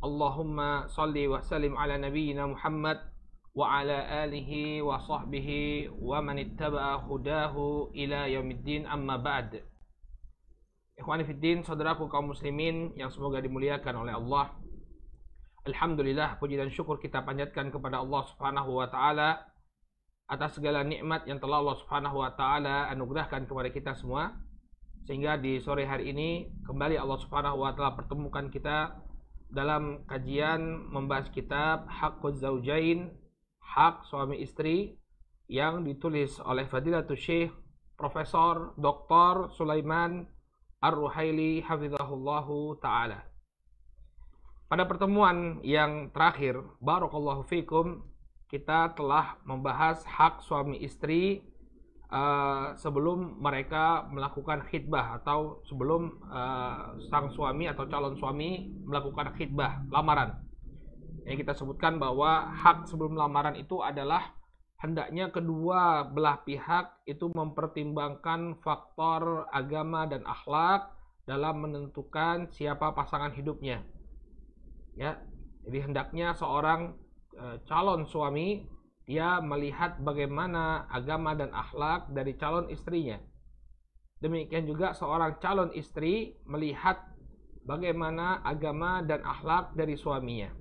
Allahumma salli wa sallim ala nabiyyina Muhammad wa ala alihi wa sahbihi wa man ittaba hudahu ila yaumiddin amma ba'd. Ikhwani fiddin, saudaraku kaum muslimin yang semoga dimuliakan oleh Allah. Alhamdulillah puji dan syukur kita panjatkan kepada Allah Subhanahu wa taala atas segala nikmat yang telah Allah Subhanahu wa taala anugerahkan kepada kita semua sehingga di sore hari ini kembali Allah Subhanahu wa taala pertemukan kita dalam kajian membahas kitab hak Zaujain, Hak Suami Istri yang ditulis oleh Fadilatul Syekh Profesor Dr. Sulaiman Ar-Ruhaili hafizahullahu taala. Pada pertemuan yang terakhir, barakallahu fikum, kita telah membahas hak suami istri Eh, sebelum mereka melakukan khidbah atau sebelum uh, sang suami atau calon suami melakukan khidbah lamaran. Yang kita sebutkan bahwa hak sebelum lamaran itu adalah hendaknya kedua belah pihak itu mempertimbangkan faktor agama dan akhlak dalam menentukan siapa pasangan hidupnya. Ya, jadi hendaknya seorang eh, calon suami dia melihat bagaimana agama dan akhlak dari calon istrinya. Demikian juga seorang calon istri melihat bagaimana agama dan akhlak dari suaminya.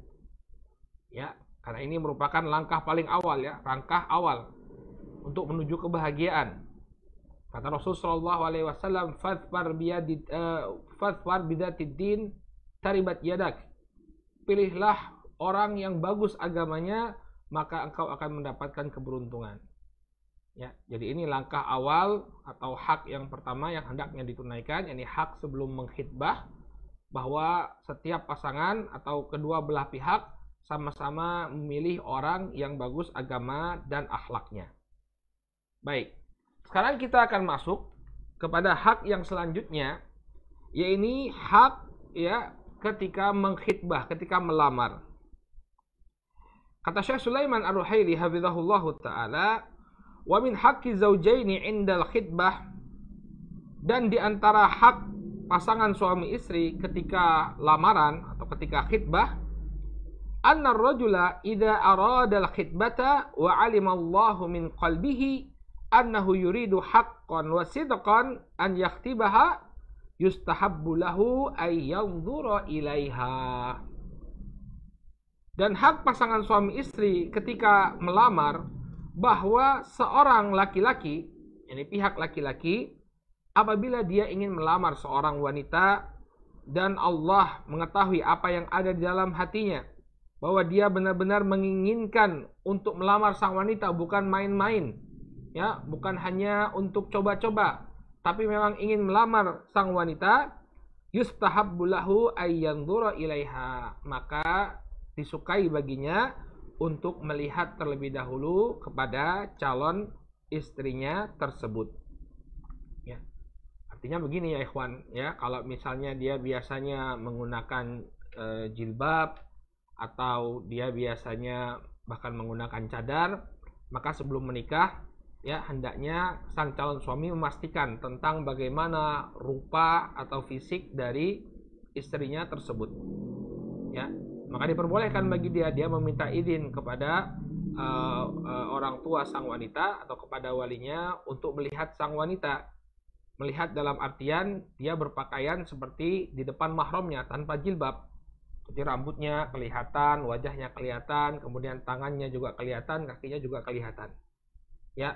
Ya, karena ini merupakan langkah paling awal ya, langkah awal untuk menuju kebahagiaan. Kata Rasul Shallallahu Alaihi Wasallam, "Fadfar eh, bidatidin taribat yadak." Pilihlah orang yang bagus agamanya, maka engkau akan mendapatkan keberuntungan. Ya, jadi ini langkah awal atau hak yang pertama yang hendaknya ditunaikan, ini hak sebelum mengkhitbah bahwa setiap pasangan atau kedua belah pihak sama-sama memilih orang yang bagus agama dan akhlaknya. Baik. Sekarang kita akan masuk kepada hak yang selanjutnya yaitu hak ya ketika mengkhitbah, ketika melamar. Kata Syekh Sulaiman Ar-Ruhaili hafizahullah taala, "Wa min haqqi zawjaini indal khitbah" dan di antara hak pasangan suami istri ketika lamaran atau ketika khitbah anna rajula idza arada al-khitbata wa alima Allahu min qalbihi annahu yuridu haqqan wa sidqan an yakhtibaha yustahabbu lahu ay yanzura ilaiha dan hak pasangan suami istri ketika melamar bahwa seorang laki-laki, ini pihak laki-laki, apabila dia ingin melamar seorang wanita dan Allah mengetahui apa yang ada di dalam hatinya, bahwa dia benar-benar menginginkan untuk melamar sang wanita bukan main-main, ya, bukan hanya untuk coba-coba, tapi memang ingin melamar sang wanita, yustahabbulahu ayyanzura ilaiha. Maka disukai baginya untuk melihat terlebih dahulu kepada calon istrinya tersebut. Ya. Artinya begini ya ikhwan, ya kalau misalnya dia biasanya menggunakan e, jilbab atau dia biasanya bahkan menggunakan cadar, maka sebelum menikah ya hendaknya sang calon suami memastikan tentang bagaimana rupa atau fisik dari istrinya tersebut. Ya, maka diperbolehkan bagi dia dia meminta izin kepada uh, uh, orang tua sang wanita atau kepada walinya untuk melihat sang wanita melihat dalam artian dia berpakaian seperti di depan mahramnya tanpa jilbab jadi rambutnya kelihatan wajahnya kelihatan kemudian tangannya juga kelihatan kakinya juga kelihatan ya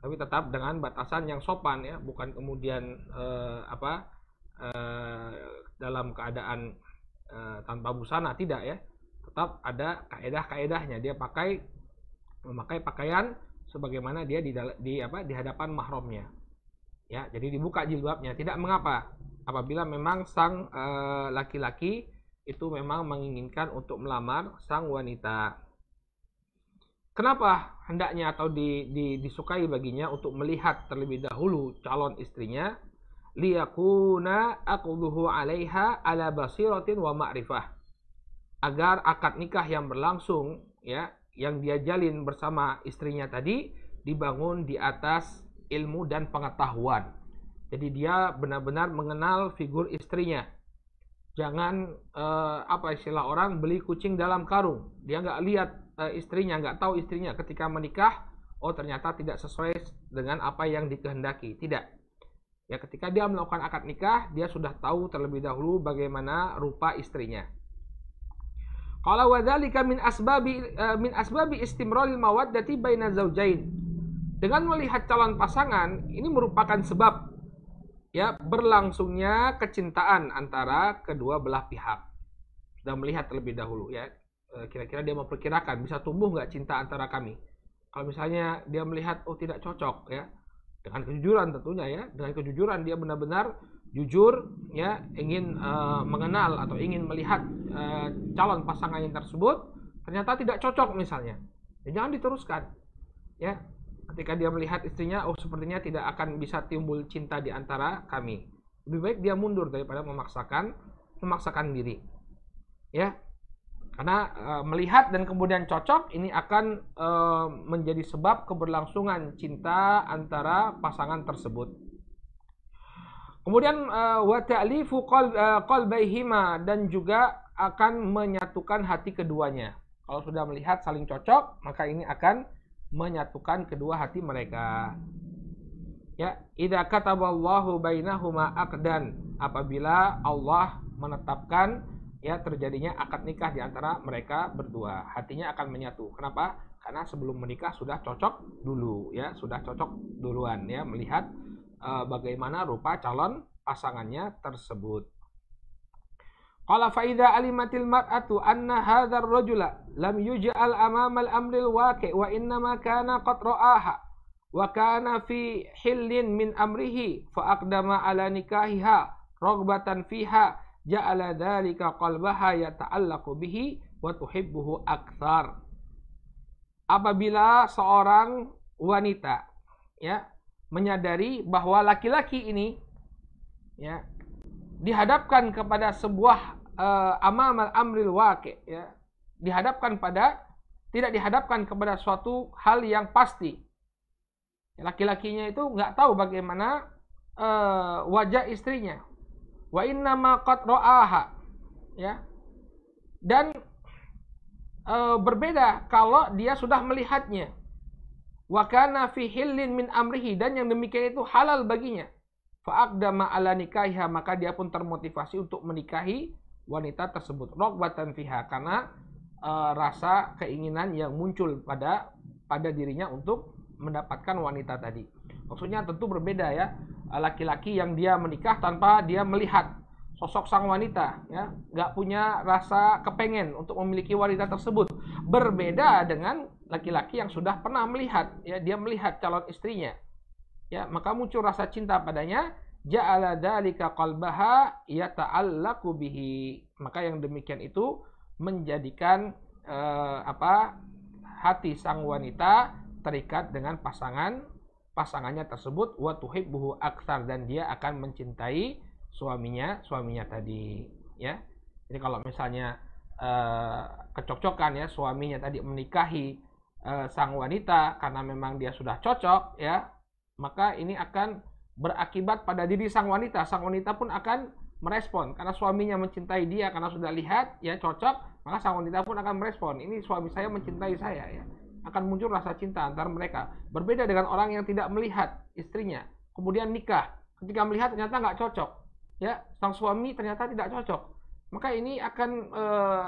tapi tetap dengan batasan yang sopan ya bukan kemudian eh, apa eh, dalam keadaan e, tanpa busana tidak ya tetap ada kaedah-kaedahnya dia pakai memakai pakaian sebagaimana dia di, di apa di hadapan mahramnya ya jadi dibuka jilbabnya tidak mengapa apabila memang sang eh, laki-laki e, itu memang menginginkan untuk melamar sang wanita kenapa hendaknya atau di, di, disukai baginya untuk melihat terlebih dahulu calon istrinya liyakuna aqduhu 'alaiha ala basiratin wa ma'rifah agar akad nikah yang berlangsung ya yang dia jalin bersama istrinya tadi dibangun di atas ilmu dan pengetahuan. Jadi dia benar-benar mengenal figur istrinya. Jangan eh, apa istilah orang beli kucing dalam karung. Dia nggak lihat eh, istrinya, nggak tahu istrinya ketika menikah. Oh ternyata tidak sesuai dengan apa yang dikehendaki. Tidak. Ya, ketika dia melakukan akad nikah, dia sudah tahu terlebih dahulu bagaimana rupa istrinya. Kalau wadalika min asbabi e, min asbabi istimraril mawaddati baina zaujain. Dengan melihat calon pasangan, ini merupakan sebab ya berlangsungnya kecintaan antara kedua belah pihak. Sudah melihat terlebih dahulu ya. E, kira-kira dia memperkirakan bisa tumbuh nggak cinta antara kami. Kalau misalnya dia melihat oh tidak cocok ya, dengan kejujuran tentunya ya dengan kejujuran dia benar-benar jujur ya ingin uh, mengenal atau ingin melihat uh, calon pasangan yang tersebut ternyata tidak cocok misalnya ya, jangan diteruskan ya ketika dia melihat istrinya oh sepertinya tidak akan bisa timbul cinta di antara kami lebih baik dia mundur daripada memaksakan memaksakan diri ya karena uh, melihat dan kemudian cocok ini akan uh, menjadi sebab keberlangsungan cinta antara pasangan tersebut. Kemudian eh, wa ta'lifu qalbaihima dan juga akan menyatukan hati keduanya. Kalau sudah melihat saling cocok, maka ini akan menyatukan kedua hati mereka. Ya, idza kataballahu bainahuma aqdan apabila Allah menetapkan ya terjadinya akad nikah di antara mereka berdua. Hatinya akan menyatu. Kenapa? Karena sebelum menikah sudah cocok dulu ya, sudah cocok duluan ya melihat e, bagaimana rupa calon pasangannya tersebut. Qala faida alimatil mar'atu anna hadzal rajula lam yuj'al amamal amril waqi' wa innama kana qad ra'aha wa kana fi hillin min amrihi fa aqdama ala nikahiha raghbatan fiha ja'ala dzalika qalbaha yata'allaqu bihi wa tuhibbuhu aktar. Apabila seorang wanita ya menyadari bahwa laki-laki ini ya dihadapkan kepada sebuah uh, eh, amal amril waqi ya dihadapkan pada tidak dihadapkan kepada suatu hal yang pasti laki-lakinya itu nggak tahu bagaimana uh, wajah istrinya Wa inna qad ra'aha Ya. Dan e, berbeda kalau dia sudah melihatnya. Wa kana fi hillin min amrihi dan yang demikian itu halal baginya. aqdama ala nikahiha maka dia pun termotivasi untuk menikahi wanita tersebut. Rogbatan fiha karena e, rasa keinginan yang muncul pada pada dirinya untuk mendapatkan wanita tadi. Maksudnya tentu berbeda ya. Eh, laki-laki yang dia menikah tanpa dia melihat sosok sang wanita ya nggak punya rasa kepengen untuk memiliki wanita tersebut berbeda dengan laki-laki yang sudah pernah melihat ya dia melihat calon istrinya ya maka muncul rasa cinta padanya ja'ala dzalika qalbaha yata'allaqu bihi maka yang demikian itu menjadikan eh, apa hati sang wanita terikat dengan pasangan pasangannya tersebut wa tuhibbuhu aksar dan dia akan mencintai suaminya suaminya tadi ya jadi kalau misalnya uh, eh, kecocokan ya suaminya tadi menikahi uh, sang wanita karena memang dia sudah cocok ya maka ini akan berakibat pada diri sang wanita sang wanita pun akan merespon karena suaminya mencintai dia karena sudah lihat ya cocok maka sang wanita pun akan merespon ini suami saya mencintai saya ya akan muncul rasa cinta antar mereka. Berbeda dengan orang yang tidak melihat istrinya, kemudian nikah. Ketika melihat ternyata nggak cocok, ya sang suami ternyata tidak cocok. Maka ini akan e,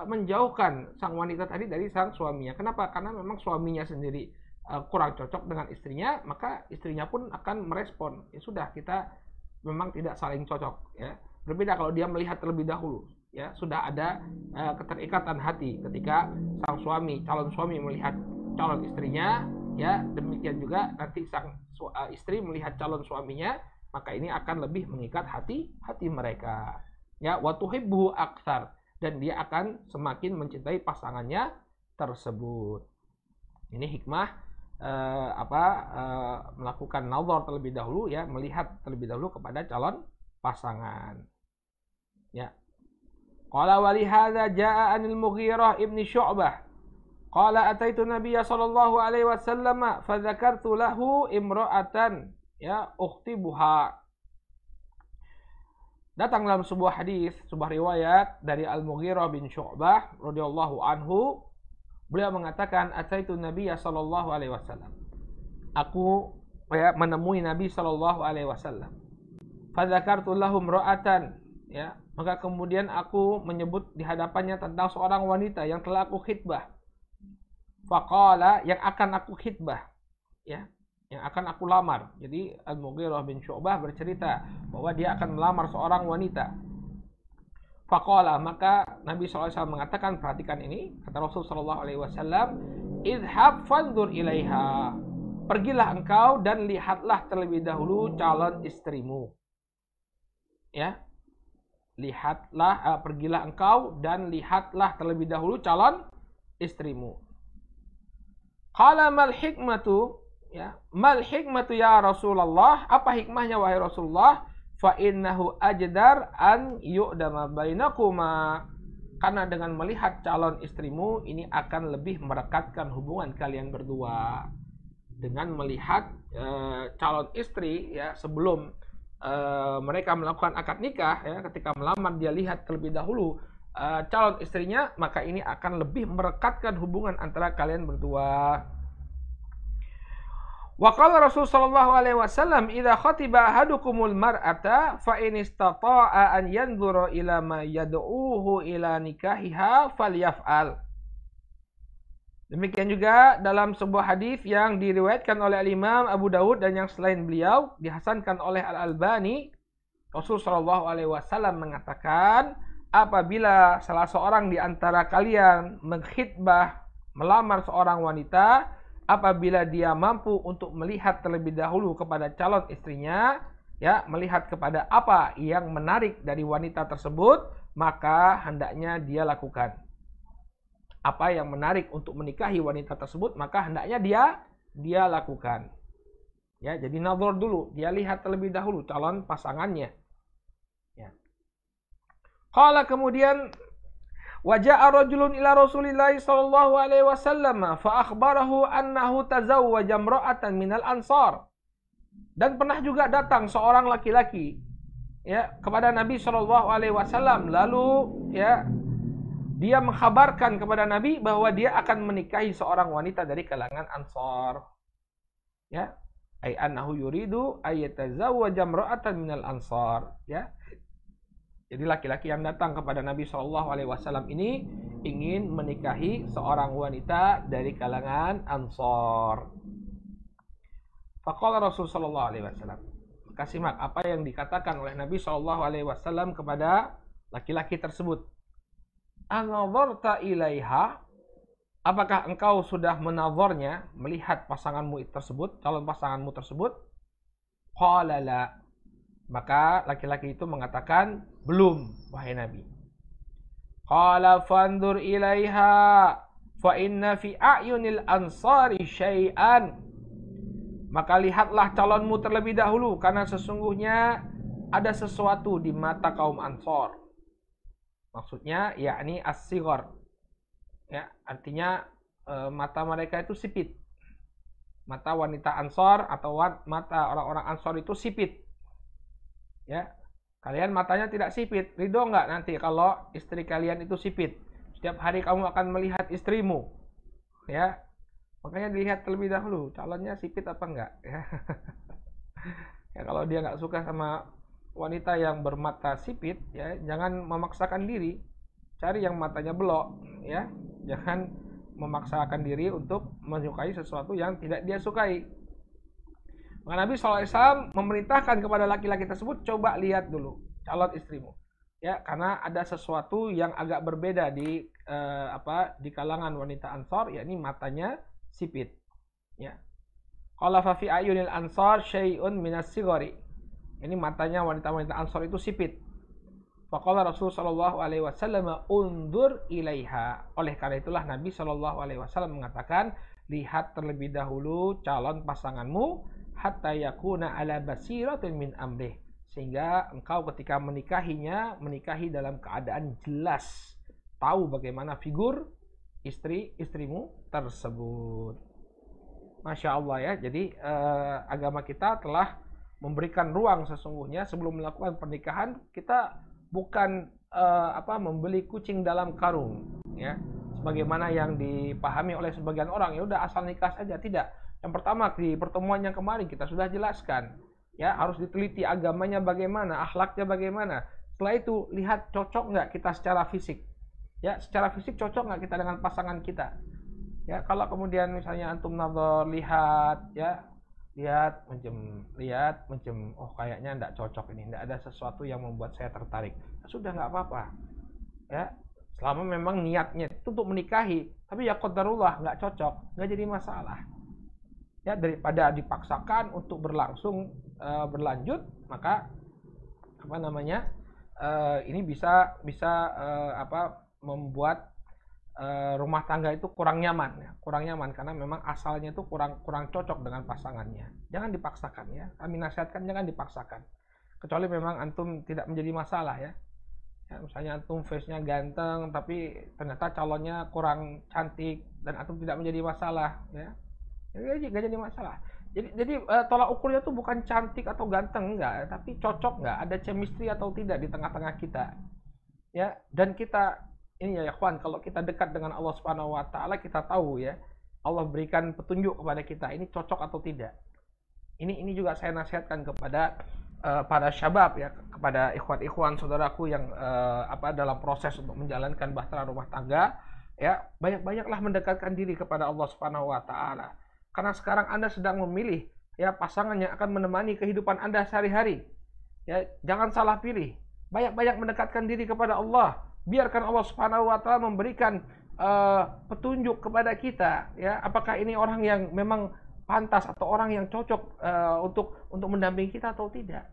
menjauhkan sang wanita tadi dari sang suaminya. Kenapa? Karena memang suaminya sendiri e, kurang cocok dengan istrinya, maka istrinya pun akan merespon. Ya sudah, kita memang tidak saling cocok. Ya. Berbeda kalau dia melihat terlebih dahulu ya sudah ada uh, keterikatan hati ketika sang suami calon suami melihat calon istrinya ya demikian juga nanti sang eh, istri melihat calon suaminya maka ini akan lebih mengikat hati hati mereka ya watuhibbu aksar dan dia akan semakin mencintai pasangannya tersebut ini hikmah eh, apa eh, melakukan nawar terlebih dahulu ya melihat terlebih dahulu kepada calon pasangan ya qala walihada jaa anil mughirah ibni syu'bah Qala ataitu Nabiya sallallahu alaihi wasallam fa dzakartu lahu imra'atan ya buha. Datang dalam sebuah hadis, sebuah riwayat dari Al-Mughirah bin Syu'bah radhiyallahu anhu, beliau mengatakan ataitu Nabiya sallallahu alaihi wasallam. Aku ya menemui Nabi sallallahu alaihi wasallam. dzakartu lahu imra'atan ya maka kemudian aku menyebut di hadapannya tentang seorang wanita yang telah aku khitbah Faqala yang akan aku khitbah ya yang akan aku lamar. Jadi Al-Mughirah bin Syu'bah bercerita bahwa dia akan melamar seorang wanita. Faqala maka Nabi SAW mengatakan perhatikan ini kata Rasul Shallallahu Alaihi Wasallam idhab fandur ilaiha pergilah engkau dan lihatlah terlebih dahulu calon istrimu ya lihatlah eh, pergilah engkau dan lihatlah terlebih dahulu calon istrimu Qala mal hikmatu ya mal hikmatu ya Rasulullah apa hikmahnya wahai Rasulullah fa innahu ajdar an yu'dama bainakuma karena dengan melihat calon istrimu ini akan lebih merekatkan hubungan kalian berdua dengan melihat e, calon istri ya sebelum e, mereka melakukan akad nikah ya ketika melamar dia lihat terlebih dahulu uh, calon istrinya, maka ini akan lebih merekatkan hubungan antara kalian berdua. Wa qala Rasul sallallahu alaihi wasallam, "Idza khatiba ahadukumul mar'ata fa in istata'a an yanzura ila ma yad'uhu ila nikahiha falyaf'al." Demikian juga dalam sebuah hadis yang diriwayatkan oleh Imam Abu Dawud dan yang selain beliau dihasankan oleh Al Albani, Rasul sallallahu alaihi wasallam mengatakan, apabila salah seorang di antara kalian mengkhidbah melamar seorang wanita apabila dia mampu untuk melihat terlebih dahulu kepada calon istrinya ya melihat kepada apa yang menarik dari wanita tersebut maka hendaknya dia lakukan apa yang menarik untuk menikahi wanita tersebut maka hendaknya dia dia lakukan ya jadi nazar dulu dia lihat terlebih dahulu calon pasangannya Qala kemudian Wajah rajulun ila Rasulillah sallallahu alaihi wasallam fa akhbarahu annahu tazawwaja imra'atan minal ansar. Dan pernah juga datang seorang laki-laki ya kepada Nabi sallallahu alaihi wasallam lalu ya dia mengkhabarkan kepada Nabi bahwa dia akan menikahi seorang wanita dari kalangan Ansar. Ya, ai annahu yuridu ayatazawwaja imra'atan minal ansar, ya. Jadi laki-laki yang datang kepada Nabi Shallallahu Alaihi Wasallam ini ingin menikahi seorang wanita dari kalangan Ansor. Fakallah Rasul Shallallahu Alaihi Wasallam. Kasimak apa yang dikatakan oleh Nabi Shallallahu Alaihi Wasallam kepada laki-laki tersebut. Anadharta ilaiha Apakah engkau sudah menawarnya melihat pasanganmu tersebut, calon pasanganmu tersebut? Qalala. Maka laki-laki itu mengatakan, belum, wahai Nabi. Qala fandur ilaiha fa inna fi a'yunil ansari syai'an. Maka lihatlah calonmu terlebih dahulu karena sesungguhnya ada sesuatu di mata kaum Ansor. Maksudnya yakni as-sighar. Ya, artinya e, mata mereka itu sipit. Mata wanita Ansor atau mata orang-orang Ansor itu sipit. Ya, Kalian matanya tidak sipit, ridho nggak nanti kalau istri kalian itu sipit. Setiap hari kamu akan melihat istrimu, ya. Makanya dilihat terlebih dahulu calonnya sipit apa enggak, ya. ya kalau dia nggak suka sama wanita yang bermata sipit, ya jangan memaksakan diri. Cari yang matanya belok, ya. Jangan memaksakan diri untuk menyukai sesuatu yang tidak dia sukai maka Nabi SAW memerintahkan kepada laki-laki tersebut, coba lihat dulu calon istrimu. Ya, karena ada sesuatu yang agak berbeda di eh, apa di kalangan wanita Ansor, yakni matanya sipit. Ya. Qala fa fi ayunil Ansor syai'un minas sigori. Ini matanya wanita-wanita Ansor itu sipit. Faqala Rasul Shallallahu alaihi wasallam undur ilaiha. Oleh karena itulah Nabi Shallallahu alaihi wasallam mengatakan, lihat terlebih dahulu calon pasanganmu hatta yakuna ala basiratin min amrih sehingga engkau ketika menikahinya menikahi dalam keadaan jelas tahu bagaimana figur istri istrimu tersebut masya Allah ya jadi eh, agama kita telah memberikan ruang sesungguhnya sebelum melakukan pernikahan kita bukan eh, apa membeli kucing dalam karung ya sebagaimana yang dipahami oleh sebagian orang ya udah asal nikah saja tidak yang pertama di pertemuan yang kemarin kita sudah jelaskan, ya harus diteliti agamanya bagaimana, akhlaknya bagaimana. Setelah itu lihat cocok nggak kita secara fisik, ya secara fisik cocok nggak kita dengan pasangan kita. Ya kalau kemudian misalnya antum nazar lihat, ya lihat menjem lihat menjem oh kayaknya nggak cocok ini nggak ada sesuatu yang membuat saya tertarik ya sudah nggak apa-apa ya selama memang niatnya itu untuk menikahi tapi ya kotorullah nggak cocok nggak jadi masalah ya daripada dipaksakan untuk berlangsung e, berlanjut maka apa namanya e, ini bisa bisa e, apa membuat e, rumah tangga itu kurang nyaman ya kurang nyaman karena memang asalnya itu kurang kurang cocok dengan pasangannya jangan dipaksakan ya kami nasihatkan jangan dipaksakan kecuali memang antum tidak menjadi masalah ya ya, misalnya antum face-nya ganteng tapi ternyata calonnya kurang cantik dan antum tidak menjadi masalah ya nggak jadi masalah jadi jadi uh, tolak ukurnya tuh bukan cantik atau ganteng enggak tapi cocok nggak ada chemistry atau tidak di tengah-tengah kita ya dan kita ini ya, ya Ikhwan kalau kita dekat dengan Allah Subhanahu wa taala kita tahu ya Allah berikan petunjuk kepada kita ini cocok atau tidak ini ini juga saya nasihatkan kepada uh, para syabab ya kepada ikhwan-ikhwan saudaraku yang uh, apa dalam proses untuk menjalankan bahtera rumah tangga ya banyak-banyaklah mendekatkan diri kepada Allah Subhanahu wa taala karena sekarang Anda sedang memilih ya pasangan yang akan menemani kehidupan Anda sehari-hari. Ya, jangan salah pilih. Banyak-banyak mendekatkan diri kepada Allah. Biarkan Allah Subhanahu wa taala memberikan uh, petunjuk kepada kita ya, apakah ini orang yang memang pantas atau orang yang cocok uh, untuk untuk mendampingi kita atau tidak.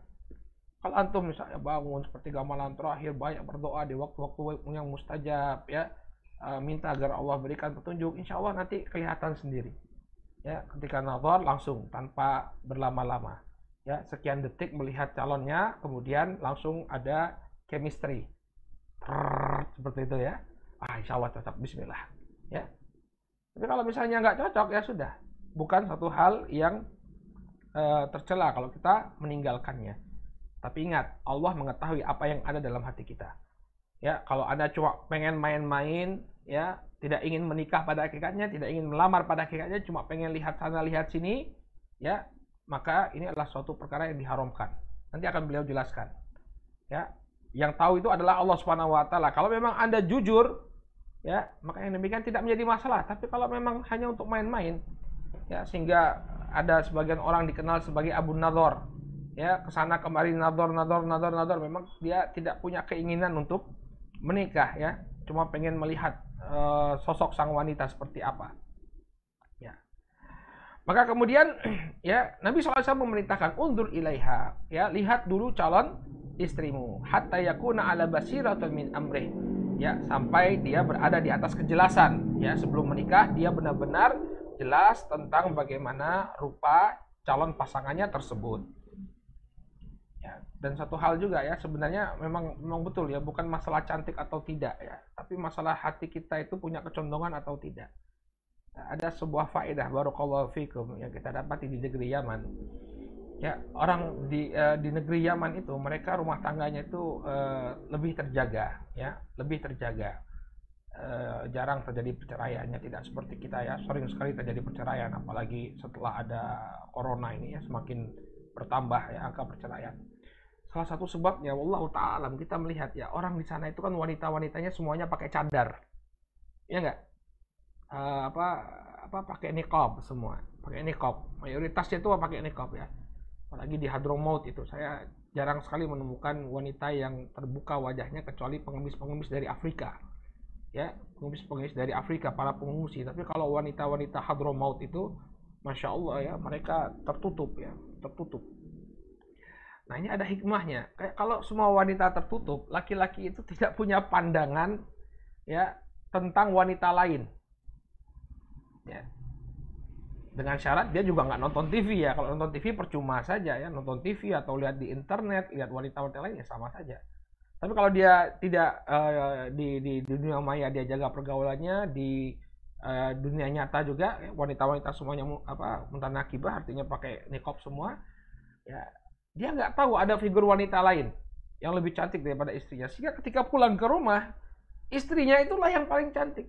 Kalau antum misalnya bangun seperti malam terakhir banyak berdoa di waktu-waktu yang mustajab ya, eh, minta agar Allah berikan petunjuk, insya Allah nanti kelihatan sendiri ya ketika nazar langsung tanpa berlama-lama ya sekian detik melihat calonnya kemudian langsung ada chemistry Trrr, seperti itu ya ah insya Allah cocok Bismillah ya tapi kalau misalnya nggak cocok ya sudah bukan satu hal yang e, tercela kalau kita meninggalkannya tapi ingat Allah mengetahui apa yang ada dalam hati kita ya kalau anda cuma pengen main-main ya tidak ingin menikah pada hakikatnya, tidak ingin melamar pada hakikatnya, cuma pengen lihat sana lihat sini, ya maka ini adalah suatu perkara yang diharamkan. Nanti akan beliau jelaskan. Ya, yang tahu itu adalah Allah Subhanahu wa taala. Kalau memang Anda jujur, ya, maka yang demikian tidak menjadi masalah. Tapi kalau memang hanya untuk main-main, ya sehingga ada sebagian orang dikenal sebagai Abu Nador, ya kesana kemari nador nador nador nador memang dia tidak punya keinginan untuk menikah ya cuma pengen melihat Eh, sosok sang wanita seperti apa. Ya. Maka kemudian ya Nabi SAW memerintahkan undur ilaiha, ya lihat dulu calon istrimu hatta yakuna ala basiratin min amrih ya sampai dia berada di atas kejelasan ya sebelum menikah dia benar-benar jelas tentang bagaimana rupa calon pasangannya tersebut dan satu hal juga ya sebenarnya memang memang betul ya bukan masalah cantik atau tidak ya tapi masalah hati kita itu punya kecondongan atau tidak nah, ada sebuah faedah baru fikum yang kita dapat di negeri Yaman ya orang di uh, di negeri Yaman itu mereka rumah tangganya itu uh, lebih terjaga ya lebih terjaga uh, jarang terjadi perceraiannya tidak seperti kita ya sering sekali terjadi perceraian apalagi setelah ada corona ini ya semakin bertambah ya angka perceraian salah satu sebabnya wallahu taala kita melihat ya orang di sana itu kan wanita-wanitanya semuanya pakai cadar. Ya enggak? Uh, eh, apa apa pakai niqab semua, pakai niqab. Mayoritasnya itu pakai niqab ya. Apalagi di Hadramaut itu saya jarang sekali menemukan wanita yang terbuka wajahnya kecuali pengemis-pengemis dari Afrika. Ya, pengemis-pengemis dari Afrika para pengungsi. Tapi kalau wanita-wanita Hadramaut itu Masya Allah ya, mereka tertutup ya, tertutup Nah ini ada hikmahnya. Kayak kalau semua wanita tertutup, laki-laki itu tidak punya pandangan ya tentang wanita lain. Ya. Dengan syarat dia juga nggak nonton TV ya. Kalau nonton TV percuma saja ya. Nonton TV atau lihat di internet, lihat wanita-wanita lain ya sama saja. Tapi kalau dia tidak uh, di, di dunia maya dia jaga pergaulannya di uh, dunia nyata juga ya, wanita-wanita semuanya apa mentanakibah artinya pakai nikop semua ya dia nggak tahu ada figur wanita lain yang lebih cantik daripada istrinya. Sehingga ketika pulang ke rumah, istrinya itulah yang paling cantik.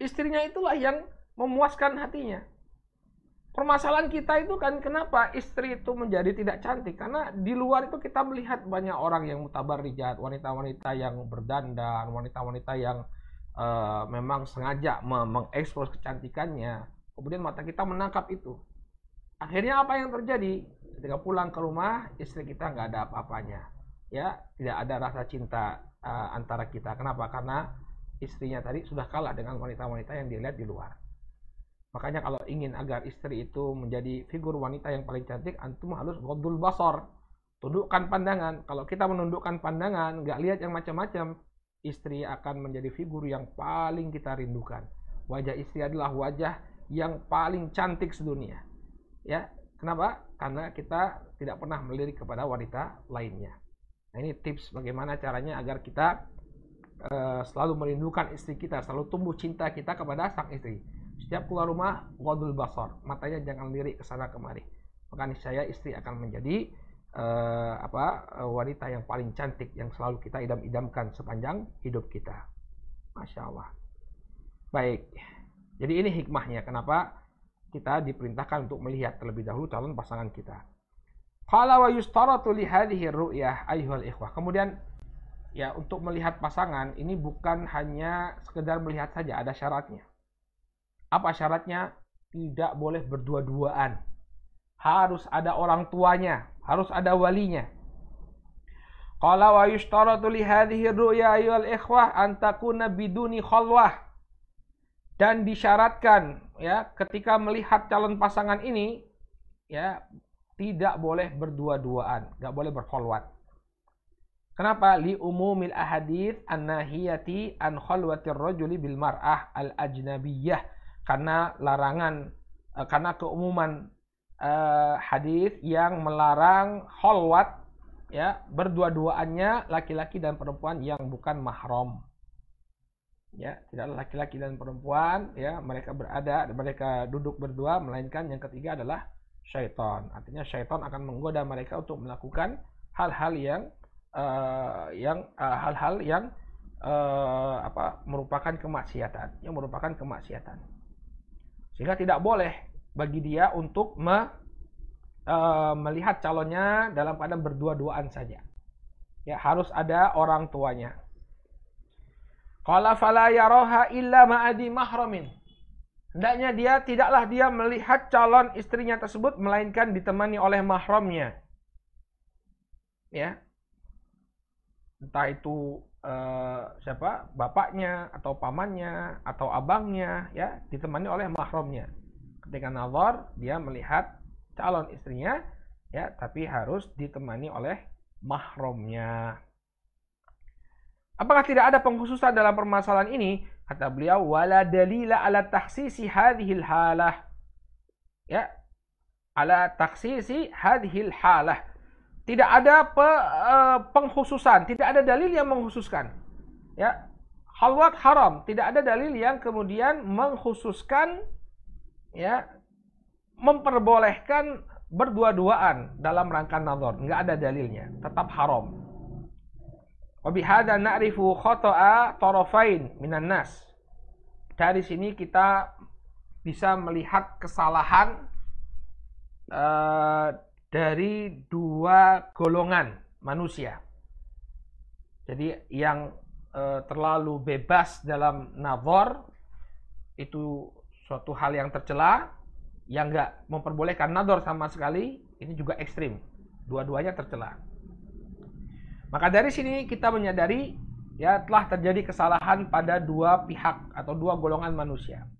Istrinya itulah yang memuaskan hatinya. Permasalahan kita itu kan kenapa istri itu menjadi tidak cantik? Karena di luar itu kita melihat banyak orang yang mutabar rijat, wanita-wanita yang berdandan, wanita-wanita yang uh, memang sengaja mengekspos kecantikannya. Kemudian mata kita menangkap itu. Akhirnya apa yang terjadi? ketika pulang ke rumah istri kita nggak ada apa-apanya ya tidak ada rasa cinta uh, antara kita kenapa karena istrinya tadi sudah kalah dengan wanita-wanita yang dilihat di luar makanya kalau ingin agar istri itu menjadi figur wanita yang paling cantik antum harus godul basor tundukkan pandangan kalau kita menundukkan pandangan nggak lihat yang macam-macam istri akan menjadi figur yang paling kita rindukan wajah istri adalah wajah yang paling cantik sedunia ya Kenapa? Karena kita tidak pernah melirik kepada wanita lainnya. Nah, ini tips bagaimana caranya agar kita uh, selalu merindukan istri kita, selalu tumbuh cinta kita kepada sang istri. Setiap keluar rumah, godul basor, matanya jangan lirik ke sana kemari. Maka saya istri akan menjadi uh, apa uh, wanita yang paling cantik yang selalu kita idam-idamkan sepanjang hidup kita. Masya Allah. Baik, jadi ini hikmahnya. Kenapa? kita diperintahkan untuk melihat terlebih dahulu calon pasangan kita. Kalau wa yustaratu li hadhihi ru'yah ayyuhal ikhwah. Kemudian ya untuk melihat pasangan ini bukan hanya sekedar melihat saja, ada syaratnya. Apa syaratnya? Tidak boleh berdua-duaan. Harus ada orang tuanya, harus ada walinya. Kalau wa yustaratu li hadhihi ru'yah ayyuhal ikhwah antakuna biduni khalwah dan disyaratkan ya ketika melihat calon pasangan ini ya tidak boleh berdua-duaan, nggak boleh berkholwat. Kenapa? Li umumil ahadith an-nahiyati an khalwatir rajuli bil mar'ah al-ajnabiyah. Karena larangan eh, karena keumuman uh, hadis yang melarang khalwat ya berdua duaannya laki-laki dan perempuan yang bukan mahram ya tidak laki-laki dan perempuan ya mereka berada mereka duduk berdua melainkan yang ketiga adalah syaitan artinya syaitan akan menggoda mereka untuk melakukan hal-hal yang uh, yang eh, hal-hal uh, yang uh, apa merupakan kemaksiatan yang merupakan kemaksiatan sehingga tidak boleh bagi dia untuk me, uh, melihat calonnya dalam keadaan berdua-duaan saja ya harus ada orang tuanya Qala fala yaraha illa ma'adi mahramin. Hendaknya dia tidaklah dia melihat calon istrinya tersebut melainkan ditemani oleh mahramnya. Ya. Entah itu uh, siapa? Bapaknya atau pamannya atau abangnya ya, ditemani oleh mahramnya. Ketika nazar dia melihat calon istrinya ya, tapi harus ditemani oleh mahramnya. Apakah tidak ada pengkhususan dalam permasalahan ini? Kata beliau, wala dalila ala taksisi hadhil halah. Ya, ala taksisi hadhil halah. Tidak ada pe, uh, pengkhususan, tidak ada dalil yang mengkhususkan. Ya, halwat haram, tidak ada dalil yang kemudian mengkhususkan ya memperbolehkan berdua-duaan dalam rangka nazar, nggak ada dalilnya, tetap haram. Wabihada na'rifu khoto'a torofain minan nas. Dari sini kita bisa melihat kesalahan uh, dari dua golongan manusia. Jadi yang uh, terlalu bebas dalam nazar itu suatu hal yang tercela, yang nggak memperbolehkan nador sama sekali, ini juga ekstrim. Dua-duanya tercela. Maka dari sini kita menyadari ya telah terjadi kesalahan pada dua pihak atau dua golongan manusia.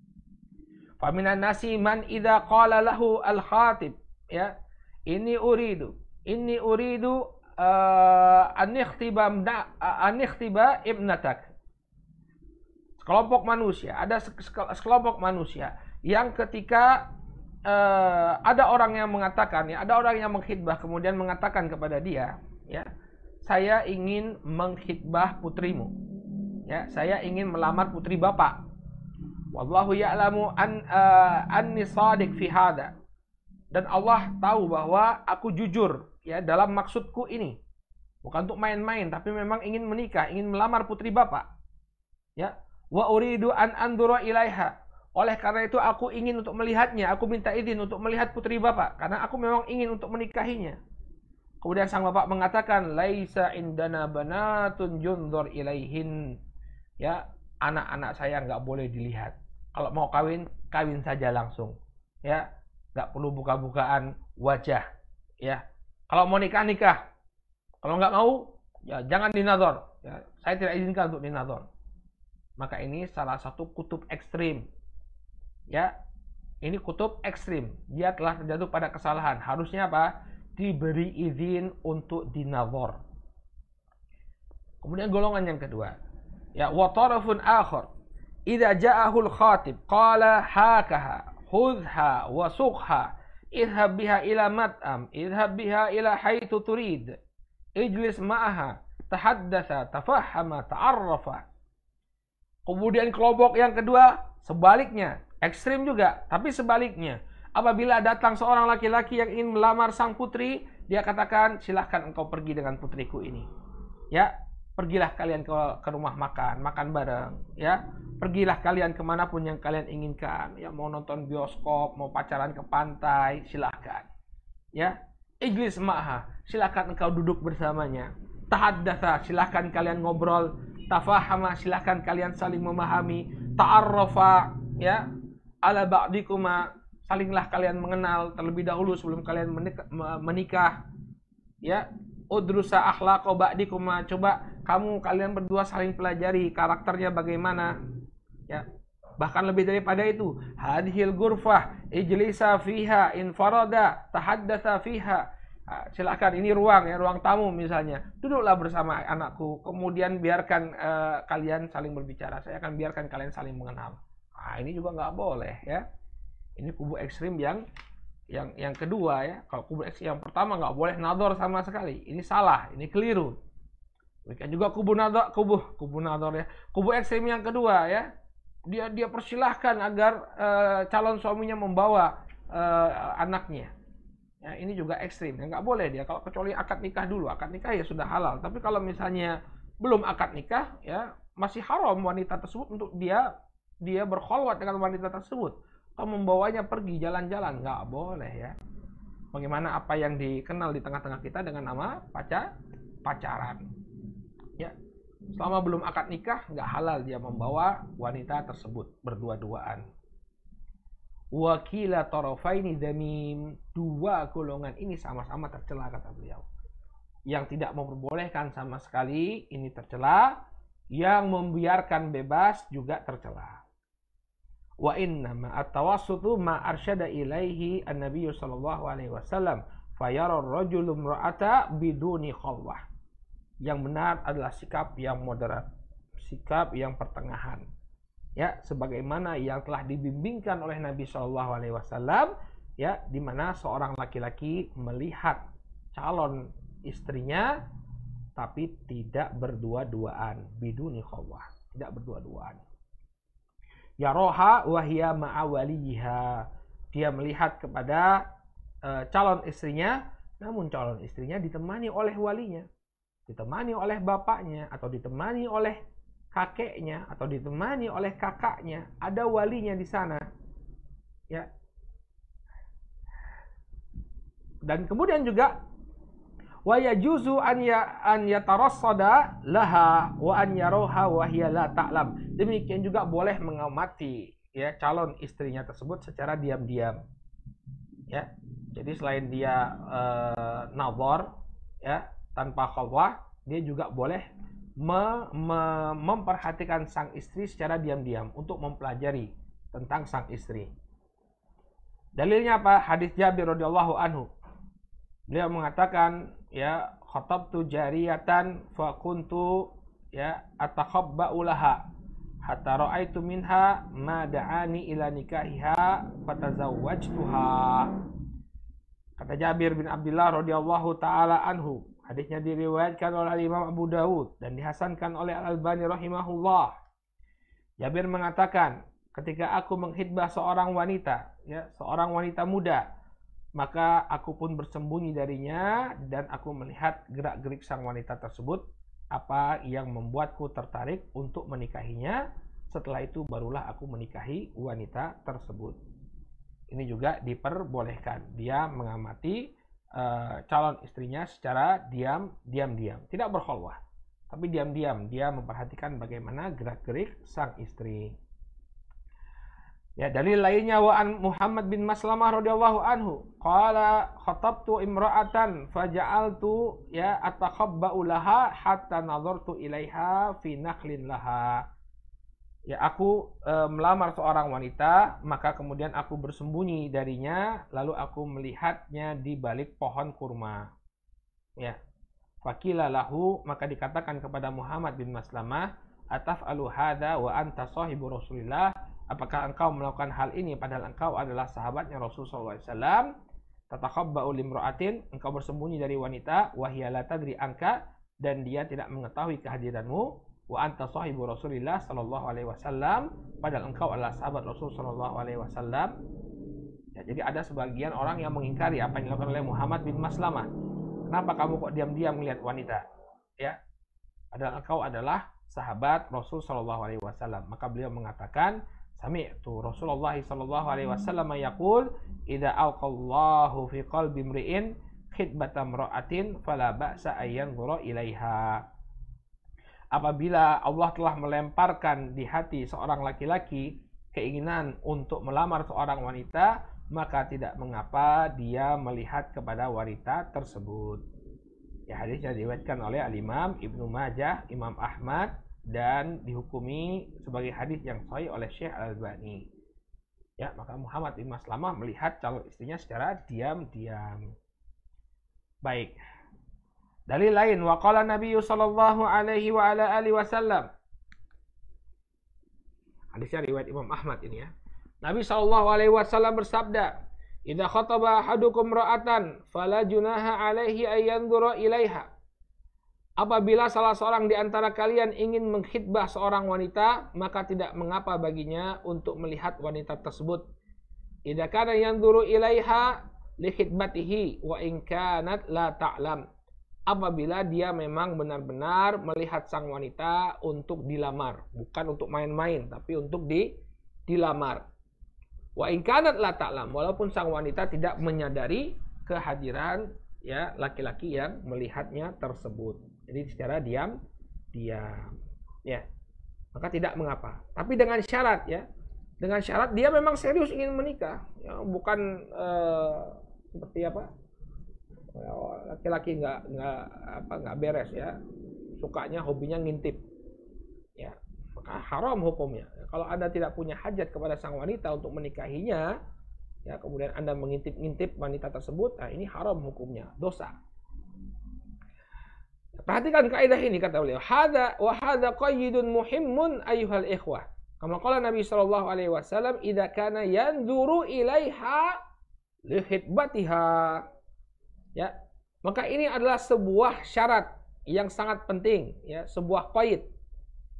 Faminan nasi man idza qala lahu al khatib ya ini uridu ini uridu uh, an ibnatak. Kelompok manusia, ada sekelompok manusia yang ketika uh, ada orang yang mengatakan ya, ada orang yang menghitbah kemudian mengatakan kepada dia, ya, saya ingin menghitbah putrimu. Ya, saya ingin melamar putri bapak. Wallahu ya'lamu an uh, anni sadiq fi hada. Dan Allah tahu bahwa aku jujur ya dalam maksudku ini. Bukan untuk main-main tapi memang ingin menikah, ingin melamar putri bapak. Ya. Wa uridu an andura ilaiha. Oleh karena itu aku ingin untuk melihatnya, aku minta izin untuk melihat putri bapak karena aku memang ingin untuk menikahinya. Kemudian sang bapak mengatakan laisa indana banatun yunzur ilaihin. Ya, anak-anak saya nggak boleh dilihat. Kalau mau kawin, kawin saja langsung. Ya, nggak perlu buka-bukaan wajah. Ya, kalau mau nikah nikah. Kalau nggak mau, ya jangan dinador. Ya, saya tidak izinkan untuk dinador. Maka ini salah satu kutub ekstrim. Ya, ini kutub ekstrim. Dia telah terjatuh pada kesalahan. Harusnya apa? diberi izin untuk dinazar. Kemudian golongan yang kedua. Ya, wa tarafun akhar. Idza ja'ahu al-khatib qala hakaha khudha wa suqha idhab biha ila mat'am idhab biha ila haitsu turid ijlis ma'aha tahaddatsa tafahama ta'arrafa kemudian kelompok yang kedua sebaliknya ekstrim juga tapi sebaliknya Apabila datang seorang laki-laki yang ingin melamar sang putri, dia katakan, silahkan engkau pergi dengan putriku ini. Ya, pergilah kalian ke, ke rumah makan, makan bareng. Ya, pergilah kalian kemanapun yang kalian inginkan. Ya, mau nonton bioskop, mau pacaran ke pantai, silahkan. Ya, Iglis ma'ha, silahkan engkau duduk bersamanya. tahat data, silahkan kalian ngobrol. Tafahama, silahkan kalian saling memahami. Ta'arrafa, ya, ala ba'dikuma, salinglah kalian mengenal terlebih dahulu sebelum kalian menikah ya udrusa akhlaqo ba'dikum coba kamu kalian berdua saling pelajari karakternya bagaimana ya bahkan lebih daripada itu hadhil gurfah ijlisa fiha farada tahaddatsa fiha silakan ini ruang ya ruang tamu misalnya duduklah bersama anakku kemudian biarkan uh, kalian saling berbicara saya akan biarkan kalian saling mengenal nah, ini juga nggak boleh ya ini kubu ekstrim yang yang yang kedua ya kalau kubu ekstrim yang pertama nggak boleh nador sama sekali ini salah ini keliru Demikian juga kubu nador kubu kubu nador ya kubu ekstrim yang kedua ya dia dia persilahkan agar uh, calon suaminya membawa uh, anaknya ya, ini juga ekstrim ya nggak boleh dia kalau kecuali akad nikah dulu akad nikah ya sudah halal tapi kalau misalnya belum akad nikah ya masih haram wanita tersebut untuk dia dia berkholwat dengan wanita tersebut kau membawanya pergi jalan-jalan nggak boleh ya bagaimana apa yang dikenal di tengah-tengah kita dengan nama pacar pacaran ya selama belum akad nikah nggak halal dia membawa wanita tersebut berdua-duaan wakila torofaini zamim dua golongan ini sama-sama tercela kata beliau yang tidak memperbolehkan sama sekali ini tercela yang membiarkan bebas juga tercela wa inna ma at-tawassutu ma arsyada ilaihi an-nabiy sallallahu alaihi wasallam fayara rajulu imra'ata biduni khalwah yang benar adalah sikap yang moderat sikap yang pertengahan ya sebagaimana yang telah dibimbingkan oleh Nabi sallallahu alaihi wasallam ya di mana seorang laki-laki melihat calon istrinya tapi tidak berdua-duaan biduni khalwah tidak berdua-duaan Ya Roha wahia ma'awaliha. Dia melihat kepada uh, calon istrinya, namun calon istrinya ditemani oleh walinya, ditemani oleh bapaknya, atau ditemani oleh kakeknya, atau ditemani oleh kakaknya. Ada walinya di sana. Ya. Dan kemudian juga wa yajuzu an ya an yatarassada laha wa an yaroha wa hiya la ta'lam. Demikian juga boleh mengamati ya calon istrinya tersebut secara diam-diam. Ya. Jadi selain dia uh, nazar ya tanpa khawah, dia juga boleh me, me, memperhatikan sang istri secara diam-diam untuk mempelajari tentang sang istri. Dalilnya apa? Hadis Jabir radhiyallahu anhu beliau mengatakan ya khotab tu jariyatan fa kuntu ya atakhabba ulaha hatta ra'aitu minha ma da'ani ila nikahiha fatazawwajtuha kata Jabir bin Abdullah radhiyallahu taala anhu hadisnya diriwayatkan oleh Imam Abu Dawud dan dihasankan oleh Al Albani rahimahullah Jabir mengatakan ketika aku menghidbah seorang wanita ya seorang wanita muda maka aku pun bersembunyi darinya dan aku melihat gerak-gerik sang wanita tersebut apa yang membuatku tertarik untuk menikahinya. Setelah itu barulah aku menikahi wanita tersebut. Ini juga diperbolehkan. Dia mengamati uh, calon istrinya secara diam, diam-diam, tidak berkholwah. Tapi diam-diam dia memperhatikan bagaimana gerak-gerik sang istri. Ya, dalil lainnya wa an Muhammad bin Maslamah radhiyallahu anhu qala khatabtu imra'atan faja'altu ya atakhabba'u laha hatta nadhartu ilaiha fi nakhlin laha. Ya, aku e, melamar seorang wanita, maka kemudian aku bersembunyi darinya, lalu aku melihatnya di balik pohon kurma. Ya. Fakila lahu, maka dikatakan kepada Muhammad bin Maslamah, ataf alu wa anta sahibu Rasulillah Apakah engkau melakukan hal ini padahal engkau adalah sahabatnya Rasulullah SAW? Tatakhabba'u limro'atin, engkau bersembunyi dari wanita, wahiyala tadri angka, dan dia tidak mengetahui kehadiranmu. Wa anta sahibu Rasulillah Sallallahu Alaihi Wasallam, padahal engkau adalah sahabat Rasul Sallallahu Alaihi Wasallam. Ya, jadi ada sebagian orang yang mengingkari apa yang dilakukan oleh Muhammad bin Maslamah. Kenapa kamu kok diam-diam melihat wanita? Ya, padahal engkau adalah sahabat Rasul Shallallahu Alaihi Wasallam. Maka beliau mengatakan, itu Rasulullah sallallahu alaihi wasallam yaqul idza alqallahu fi qalbi imri'in khidbatam ra'atin fala ba'sa ayyanzura ilaiha. Apabila Allah telah melemparkan di hati seorang laki-laki keinginan untuk melamar seorang wanita, maka tidak mengapa dia melihat kepada wanita tersebut. Ya hadisnya diriwayatkan oleh Al Imam Ibnu Majah, Imam Ahmad, dan dihukumi sebagai hadis yang sahih oleh Syekh Al-Albani. Ya, maka Muhammad bin Maslamah melihat calon istrinya secara diam-diam. Baik. Dalil lain waqala Nabi sallallahu alaihi wa ala alihi wasallam. Hadisnya riwayat Imam Ahmad ini ya. Nabi sallallahu alaihi wasallam bersabda, "Idza khataba ahadukum ra'atan fala junaha alaihi ayyanzura ilaiha." Apabila salah seorang di antara kalian ingin mengkhidbah seorang wanita, maka tidak mengapa baginya untuk melihat wanita tersebut. Idza yang dulu ilaiha likhidbatihi wa in la ta'lam. Apabila dia memang benar-benar melihat sang wanita untuk dilamar, bukan untuk main-main, tapi untuk di dilamar. Wa in la ta'lam, walaupun sang wanita tidak menyadari kehadiran ya laki-laki yang melihatnya tersebut. Jadi secara diam, diam. Ya, maka tidak mengapa. Tapi dengan syarat ya, dengan syarat dia memang serius ingin menikah, ya, bukan eh, seperti apa ya, laki-laki nggak nggak apa nggak beres ya, sukanya hobinya ngintip. Ya, maka haram hukumnya. Kalau anda tidak punya hajat kepada sang wanita untuk menikahinya, ya kemudian anda mengintip-ngintip wanita tersebut, nah ini haram hukumnya, dosa. Perhatikan kaidah ini kata beliau. Hada wa hada qayyidun muhimmun ayuhal ikhwah. Kama qala Nabi sallallahu alaihi wasallam idza kana yanzuru ilaiha lihitbatiha. Ya. Maka ini adalah sebuah syarat yang sangat penting ya, sebuah qaid.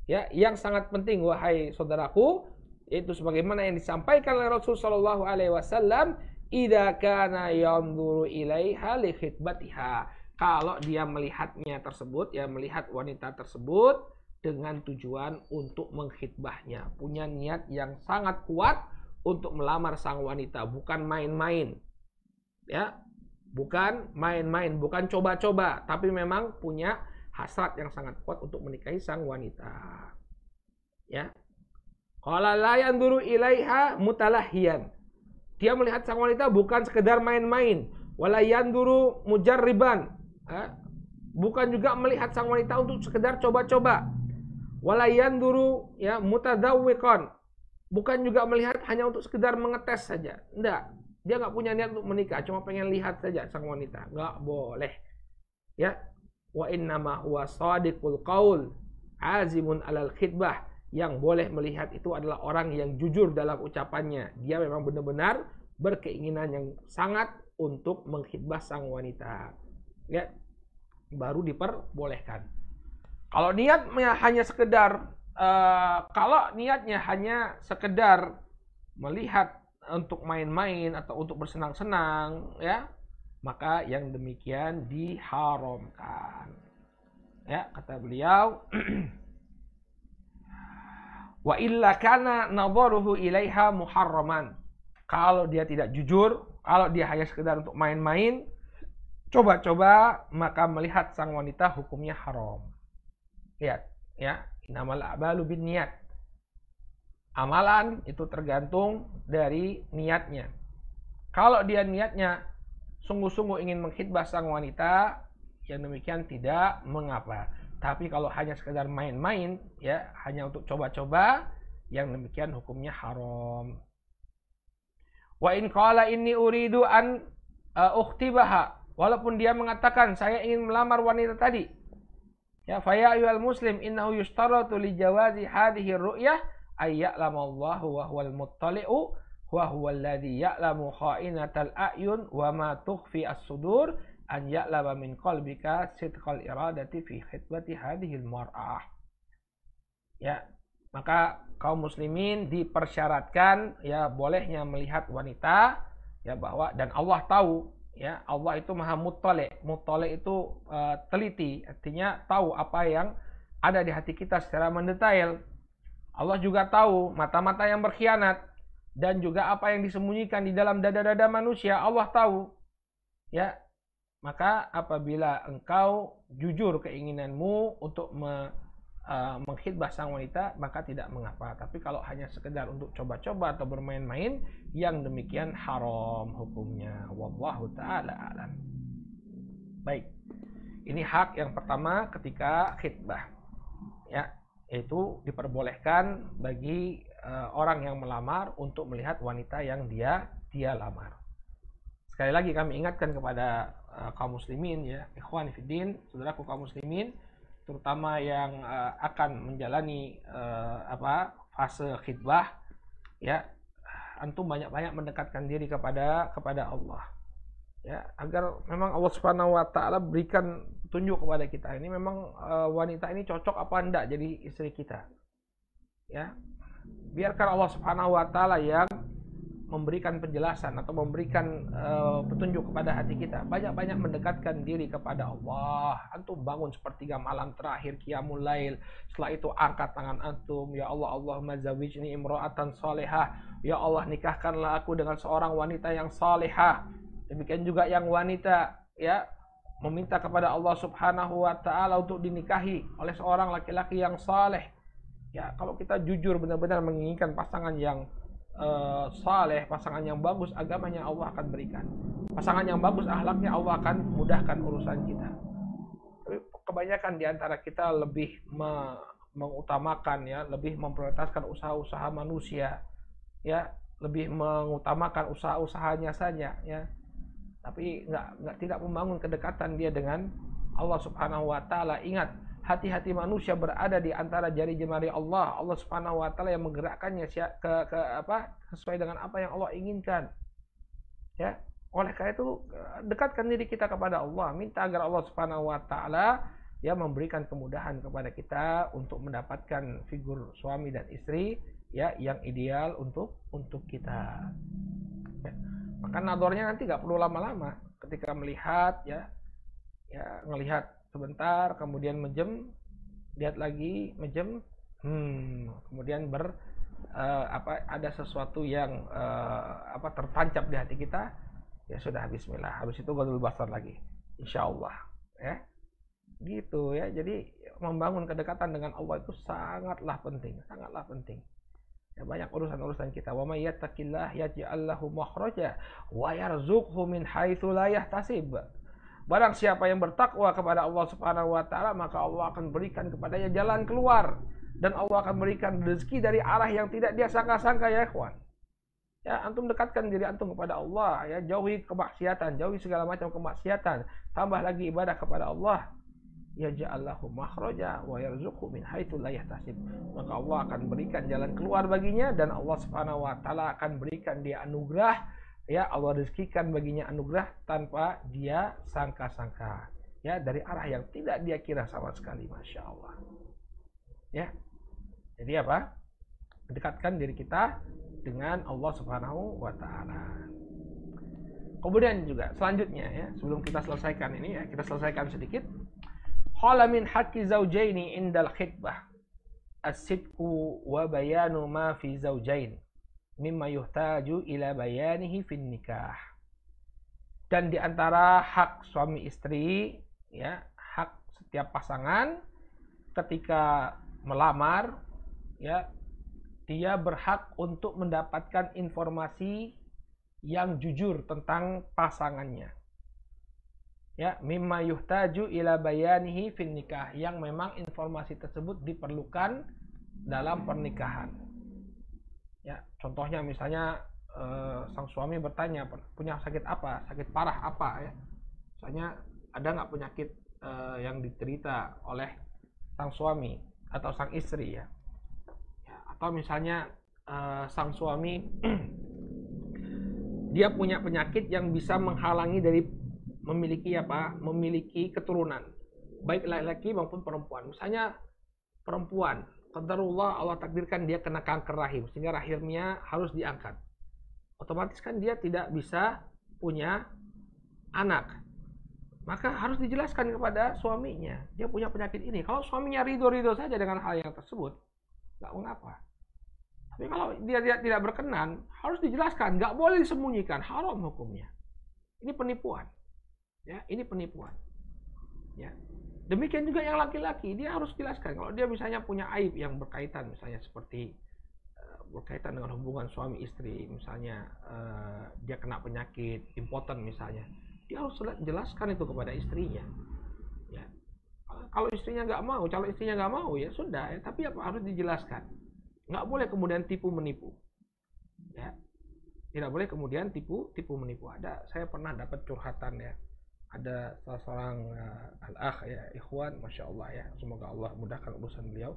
Ya, yang sangat penting wahai saudaraku yaitu sebagaimana yang disampaikan oleh Rasul sallallahu alaihi wasallam idza kana yanzuru ilaiha lihitbatiha kalau dia melihatnya tersebut, ya melihat wanita tersebut dengan tujuan untuk menghitbahnya, punya niat yang sangat kuat untuk melamar sang wanita, bukan main-main. Ya, bukan main-main, bukan coba-coba, tapi memang punya hasrat yang sangat kuat untuk menikahi sang wanita. Ya. kalau layan dulu ilaiha mutalahian. Dia melihat sang wanita bukan sekedar main-main, walayan dulu mujarriban, bukan juga melihat sang wanita untuk sekedar coba-coba walayan duru ya mutadawikon bukan juga melihat hanya untuk sekedar mengetes saja enggak dia nggak punya niat untuk menikah cuma pengen lihat saja sang wanita nggak boleh ya wa innama huwa sadiqul qaul azimun alal khidbah yang boleh melihat itu adalah orang yang jujur dalam ucapannya dia memang benar-benar berkeinginan yang sangat untuk mengkhidbah sang wanita ya baru diperbolehkan. Kalau niatnya hanya sekedar uh, kalau niatnya hanya sekedar melihat untuk main-main atau untuk bersenang-senang ya maka yang demikian diharamkan ya kata beliau wa illa kana nadharuhu ilaiha muharraman kalau dia tidak jujur kalau dia hanya sekedar untuk main-main coba-coba maka melihat sang wanita hukumnya haram. Lihat ya, inamal a'malu bin niat. Amalan itu tergantung dari niatnya. Kalau dia niatnya sungguh-sungguh ingin menghitbah sang wanita, yang demikian tidak mengapa. Tapi kalau hanya sekedar main-main, ya hanya untuk coba-coba, yang demikian hukumnya haram. Wa in qala ini uridu an uh, walaupun dia mengatakan saya ingin melamar wanita tadi ya faya ayyuhal muslim innahu yushtaratu li jawazi hadhihi ru'yah ayya'lamallahu wa huwal muttali'u wa huwal ladzi ya'lamu kha'inatal a'yun wa ma tukhfi as-sudur an ya'lama min qalbika sidqal iradati fi khidmati hadhihi al-mar'ah ya maka kaum muslimin dipersyaratkan ya bolehnya melihat wanita ya bahwa dan Allah tahu ya Allah itu maha mutole mutole itu uh, teliti artinya tahu apa yang ada di hati kita secara mendetail Allah juga tahu mata-mata yang berkhianat dan juga apa yang disembunyikan di dalam dada-dada manusia Allah tahu ya maka apabila engkau jujur keinginanmu untuk me uh, eh, menghitbah sang wanita maka tidak mengapa tapi kalau hanya sekedar untuk coba-coba atau bermain-main yang demikian haram hukumnya wallahu taala alam baik ini hak yang pertama ketika khidbah ya yaitu diperbolehkan bagi uh, orang yang melamar untuk melihat wanita yang dia dia lamar sekali lagi kami ingatkan kepada uh, kaum muslimin ya ikhwan fiddin saudaraku kaum muslimin terutama yang uh, akan menjalani uh, apa fase khidbah ya antum banyak-banyak mendekatkan diri kepada kepada Allah ya agar memang Allah Subhanahu wa taala berikan tunjuk kepada kita ini memang uh, wanita ini cocok apa enggak jadi istri kita ya biarkan Allah Subhanahu wa taala yang memberikan penjelasan atau memberikan uh, petunjuk kepada hati kita. Banyak-banyak mendekatkan diri kepada Allah. Antum bangun sepertiga malam terakhir qiyamul lail. Setelah itu angkat tangan antum, ya Allah Allahumma zawijni imroatan salihah. Ya Allah nikahkanlah aku dengan seorang wanita yang salihah. Demikian juga yang wanita ya meminta kepada Allah Subhanahu wa taala untuk dinikahi oleh seorang laki-laki yang saleh. Ya, kalau kita jujur benar-benar menginginkan pasangan yang uh, saleh, pasangan yang bagus, agamanya Allah akan berikan. Pasangan yang bagus, ahlaknya Allah akan mudahkan urusan kita. Tapi kebanyakan di antara kita lebih me mengutamakan ya, lebih memprioritaskan usaha-usaha manusia, ya, lebih mengutamakan usaha-usahanya saja, ya. Tapi nggak nggak tidak membangun kedekatan dia dengan Allah Subhanahu Wa Taala. Ingat, hati-hati manusia berada di antara jari jemari Allah. Allah Subhanahu wa taala yang menggerakkannya ke, ke apa sesuai dengan apa yang Allah inginkan. Ya. Oleh karena itu dekatkan diri kita kepada Allah, minta agar Allah Subhanahu wa taala ya memberikan kemudahan kepada kita untuk mendapatkan figur suami dan istri ya yang ideal untuk untuk kita. Ya. Maka nadornya nanti nggak perlu lama-lama ketika melihat ya ya melihat sebentar kemudian mejem lihat lagi mejem hmm kemudian ber uh, apa ada sesuatu yang uh, apa tertancap di hati kita ya sudah bismillah habis itu godul basar lagi insyaallah ya gitu ya jadi membangun kedekatan dengan Allah itu sangatlah penting sangatlah penting ya, banyak urusan-urusan kita wa may yattaqillah yaj'al lahu makhraja wa yarzuqhu min haitsu la yahtasib Barang siapa yang bertakwa kepada Allah Subhanahu wa taala, maka Allah akan berikan kepadanya jalan keluar dan Allah akan berikan rezeki dari arah yang tidak dia sangka-sangka ya, ikhwan. Ya, antum dekatkan diri antum kepada Allah, ya, jauhi kemaksiatan, jauhi segala macam kemaksiatan, tambah lagi ibadah kepada Allah. Ya ja'allahu makhraja wa yarzuqhu min haitsu la yahtasib. Maka Allah akan berikan jalan keluar baginya dan Allah Subhanahu wa taala akan berikan dia anugerah ya Allah rezekikan baginya anugerah tanpa dia sangka-sangka ya dari arah yang tidak dia kira sama sekali masya Allah ya jadi apa dekatkan diri kita dengan Allah Subhanahu wa taala kemudian juga selanjutnya ya sebelum kita selesaikan ini ya kita selesaikan sedikit qala min haqqi zaujaini indal khitbah as-sidqu wa bayanu ma fi zaujain mimma yuhtaju ila bayanihi fin nikah. Dan di antara hak suami istri, ya, hak setiap pasangan ketika melamar, ya, dia berhak untuk mendapatkan informasi yang jujur tentang pasangannya. Ya, mimma yuhtaju ila bayanihi fin nikah yang memang informasi tersebut diperlukan dalam pernikahan ya contohnya misalnya eh, sang suami bertanya punya sakit apa sakit parah apa ya misalnya ada nggak penyakit eh, yang diterita oleh sang suami atau sang istri ya, ya atau misalnya eh, sang suami dia punya penyakit yang bisa menghalangi dari memiliki apa memiliki keturunan baik laki-laki maupun perempuan misalnya perempuan Qadarullah Allah takdirkan dia kena kanker rahim sehingga rahimnya harus diangkat. Otomatis kan dia tidak bisa punya anak. Maka harus dijelaskan kepada suaminya, dia punya penyakit ini. Kalau suaminya ridho-ridho saja dengan hal yang tersebut, nggak mengapa. Tapi kalau dia, dia tidak berkenan, harus dijelaskan, nggak boleh disembunyikan, haram hukumnya. Ini penipuan. Ya, ini penipuan. Ya, Demikian juga yang laki-laki, dia harus jelaskan kalau dia misalnya punya aib yang berkaitan misalnya seperti eh, berkaitan dengan hubungan suami istri, misalnya eh, dia kena penyakit important misalnya, dia harus jelaskan itu kepada istrinya. Ya. Kalau istrinya nggak mau, kalau istrinya nggak mau ya sudah, ya. tapi apa harus dijelaskan. Nggak boleh kemudian tipu menipu. Ya. Tidak boleh kemudian tipu tipu menipu. Ada saya pernah dapat curhatan ya ada salah seorang uh, al-akh ya ikhwan masya Allah ya semoga Allah mudahkan urusan beliau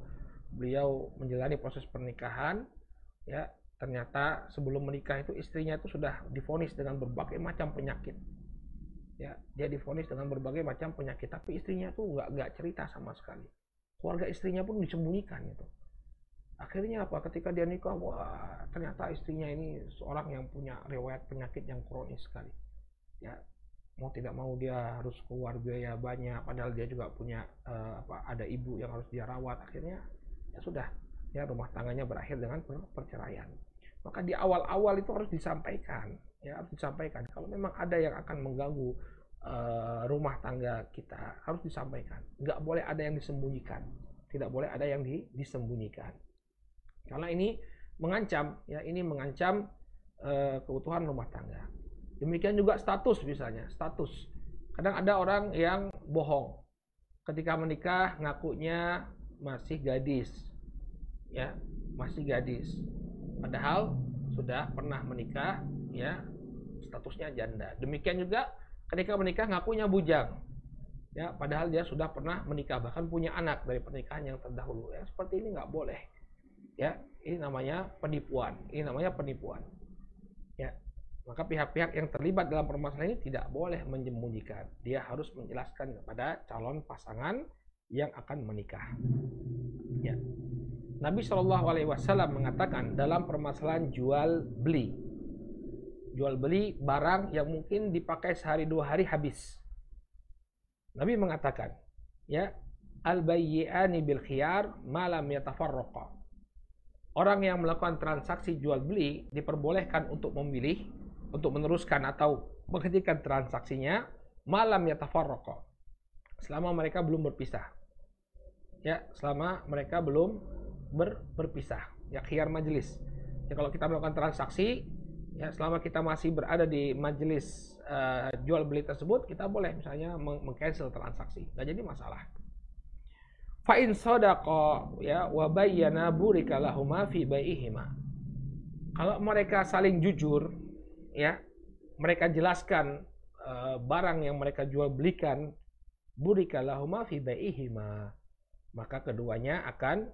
beliau menjalani proses pernikahan ya ternyata sebelum menikah itu istrinya itu sudah difonis dengan berbagai macam penyakit ya dia difonis dengan berbagai macam penyakit tapi istrinya tuh nggak nggak cerita sama sekali keluarga istrinya pun disembunyikan itu. akhirnya apa ketika dia nikah wah ternyata istrinya ini seorang yang punya riwayat penyakit yang kronis sekali ya mau tidak mau dia harus keluar biaya banyak padahal dia juga punya uh, apa ada ibu yang harus dia rawat akhirnya ya sudah ya rumah tangganya berakhir dengan perceraian maka di awal-awal itu harus disampaikan ya harus disampaikan kalau memang ada yang akan mengganggu uh, rumah tangga kita harus disampaikan nggak boleh ada yang disembunyikan tidak boleh ada yang di, disembunyikan karena ini mengancam ya ini mengancam uh, keutuhan rumah tangga Demikian juga status misalnya, status. Kadang ada orang yang bohong. Ketika menikah ngakunya masih gadis. Ya, masih gadis. Padahal sudah pernah menikah, ya, statusnya janda. Demikian juga ketika menikah ngakunya bujang. Ya, padahal dia sudah pernah menikah bahkan punya anak dari pernikahan yang terdahulu. Ya, seperti ini nggak boleh. Ya, ini namanya penipuan. Ini namanya penipuan. Maka pihak-pihak yang terlibat dalam permasalahan ini tidak boleh menyembunyikan. Dia harus menjelaskan kepada calon pasangan yang akan menikah. Ya. Nabi Shallallahu Alaihi Wasallam mengatakan dalam permasalahan jual beli, jual beli barang yang mungkin dipakai sehari dua hari habis. Nabi mengatakan, ya al bayyani bil khiyar malam Orang yang melakukan transaksi jual beli diperbolehkan untuk memilih untuk meneruskan atau menghentikan transaksinya malam tafarroko selama mereka belum berpisah ya selama mereka belum ber, berpisah ya khiyar majelis ya kalau kita melakukan transaksi ya selama kita masih berada di majelis uh, eh, jual beli tersebut kita boleh misalnya mengcancel transaksi nggak jadi masalah fa in ya wa bayyana burika lahumafi kalau mereka saling jujur ya mereka jelaskan uh, barang yang mereka jual belikan burikalahuma fi baihima maka keduanya akan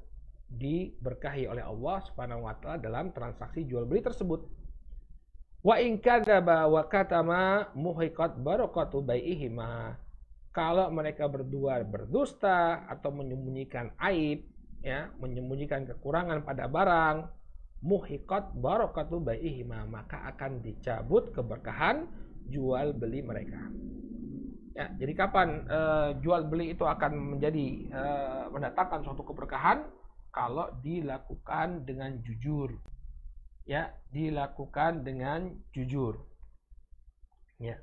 diberkahi oleh Allah Subhanahu wa taala dalam transaksi jual beli tersebut. Wa in kadzaba wa katama muhiqat barakatu baihima. Kalau mereka berdua berdusta atau menyembunyikan aib, ya, menyembunyikan kekurangan pada barang, muhikot barokatu baihima maka akan dicabut keberkahan jual beli mereka. Ya, jadi kapan uh, jual beli itu akan menjadi uh, mendatangkan suatu keberkahan kalau dilakukan dengan jujur. Ya, dilakukan dengan jujur. Ya.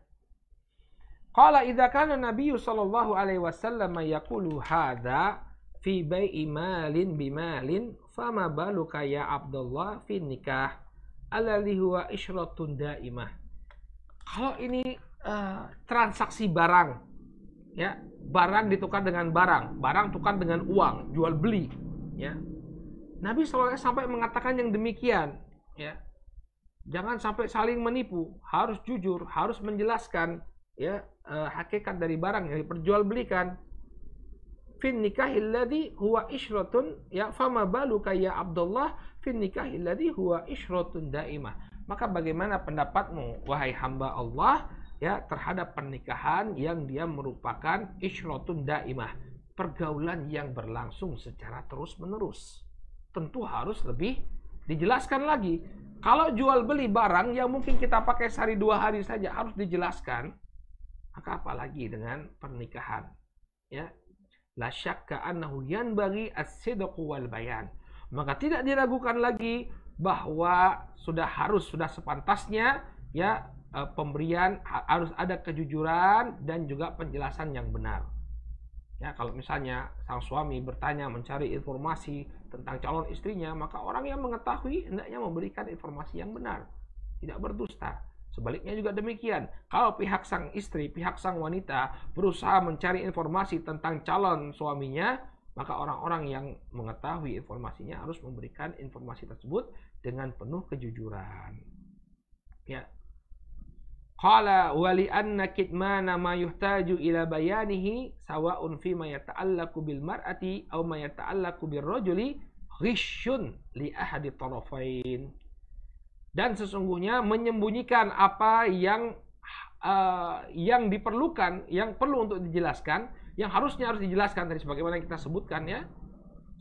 Qala idza kana Nabi sallallahu alaihi wasallam yaqulu hadza fi bai'i malin malin fama baluka ya Abdullah fin nikah ala huwa isyratun daimah. Kalau ini uh, transaksi barang ya, barang ditukar dengan barang, barang tukar dengan uang, jual beli ya. Nabi SAW sampai mengatakan yang demikian ya. Jangan sampai saling menipu, harus jujur, harus menjelaskan ya uh, hakikat dari barang yang diperjualbelikan fin nikahilladzi huwa ishratun ya fama balu ya Abdullah fin nikahilladzi huwa ishratun daimah. Maka bagaimana pendapatmu wahai hamba Allah ya terhadap pernikahan yang dia merupakan ishratun daimah, pergaulan yang berlangsung secara terus-menerus. Tentu harus lebih dijelaskan lagi. Kalau jual beli barang yang mungkin kita pakai sehari dua hari saja harus dijelaskan. Maka apalagi dengan pernikahan. Ya, la syakka annahu yanbaghi as-sidqu wal bayan. Maka tidak diragukan lagi bahwa sudah harus sudah sepantasnya ya e, pemberian harus ada kejujuran dan juga penjelasan yang benar. Ya, kalau misalnya sang suami bertanya mencari informasi tentang calon istrinya, maka orang yang mengetahui hendaknya memberikan informasi yang benar, tidak berdusta. Sebaliknya juga demikian, kalau pihak sang istri, pihak sang wanita berusaha mencari informasi tentang calon suaminya, maka orang-orang yang mengetahui informasinya harus memberikan informasi tersebut dengan penuh kejujuran. Ya. Qala li anna kitmana ma yuhtaju ila bayanihi sawa'un fi ma yata'allaqu bil mar'ati aw ma yata'allaqu bir rajuli ghishun li ahadi tarafain dan sesungguhnya menyembunyikan apa yang uh, yang diperlukan, yang perlu untuk dijelaskan, yang harusnya harus dijelaskan tadi sebagaimana kita sebutkan ya.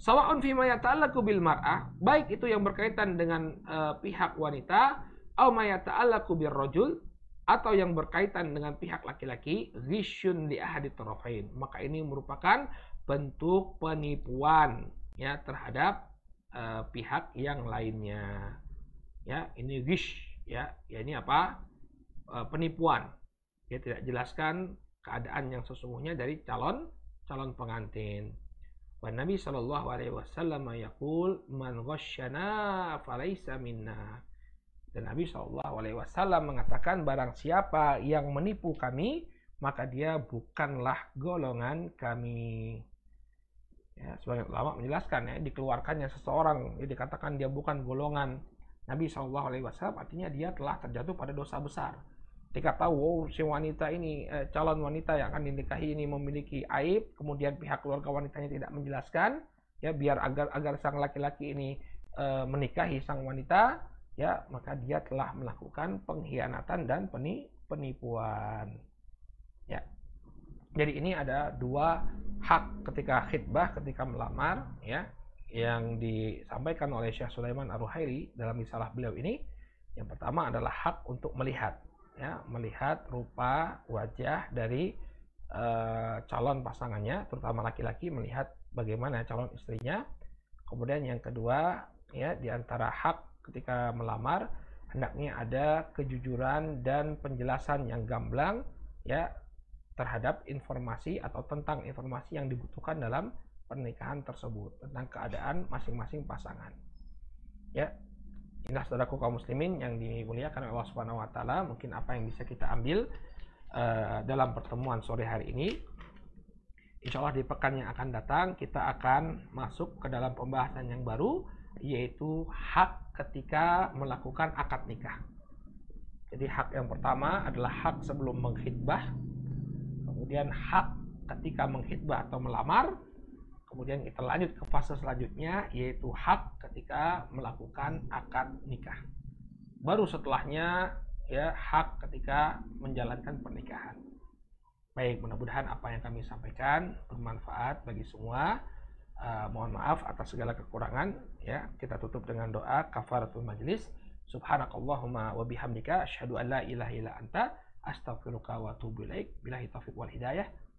Sawa'un fima yata'allaqu bil mar'ah, baik itu yang berkaitan dengan uh, pihak wanita, au ma yata'allaqu bir rajul atau yang berkaitan dengan pihak laki-laki, ghisyun li ahadi tarafain. Maka ini merupakan bentuk penipuan ya terhadap uh, pihak yang lainnya ya ini wish ya ya ini apa e, penipuan Ya tidak jelaskan keadaan yang sesungguhnya dari calon calon pengantin wa nabi sallallahu alaihi wasallam yaqul man ghasyana falaisa minna dan Nabi Shallallahu Alaihi Wasallam mengatakan barang siapa yang menipu kami maka dia bukanlah golongan kami. Ya, sebagian ulama menjelaskan ya dikeluarkannya seseorang ya dikatakan dia bukan golongan Nabi Shallallahu Alaihi Wasallam artinya dia telah terjatuh pada dosa besar ketika tahu wow, oh, si wanita ini eh, calon wanita yang akan dinikahi ini memiliki aib kemudian pihak keluarga wanitanya tidak menjelaskan ya biar agar agar sang laki-laki ini eh, menikahi sang wanita ya maka dia telah melakukan pengkhianatan dan peni, penipuan ya jadi ini ada dua hak ketika khidbah ketika melamar ya yang disampaikan oleh Syekh Sulaiman ar dalam risalah beliau ini yang pertama adalah hak untuk melihat ya melihat rupa wajah dari e, calon pasangannya terutama laki-laki melihat bagaimana calon istrinya kemudian yang kedua ya diantara hak ketika melamar hendaknya ada kejujuran dan penjelasan yang gamblang ya terhadap informasi atau tentang informasi yang dibutuhkan dalam pernikahan tersebut tentang keadaan masing-masing pasangan. Ya, inilah saudaraku kaum muslimin yang dimuliakan Allah Subhanahu wa taala, mungkin apa yang bisa kita ambil uh, dalam pertemuan sore hari ini. Insya Allah di pekan yang akan datang kita akan masuk ke dalam pembahasan yang baru yaitu hak ketika melakukan akad nikah. Jadi hak yang pertama adalah hak sebelum mengkhidbah, kemudian hak ketika menghitbah atau melamar, Kemudian kita lanjut ke fase selanjutnya yaitu hak ketika melakukan akad nikah. Baru setelahnya ya hak ketika menjalankan pernikahan. Baik, mudah-mudahan apa yang kami sampaikan bermanfaat bagi semua. Uh, mohon maaf atas segala kekurangan ya. Kita tutup dengan doa kafaratul majlis. Subhanakallahumma wa bihamdika asyhadu an la ilaha illa anta astaghfiruka wa atubu ilaik. Billahi taufiq wal hidayah.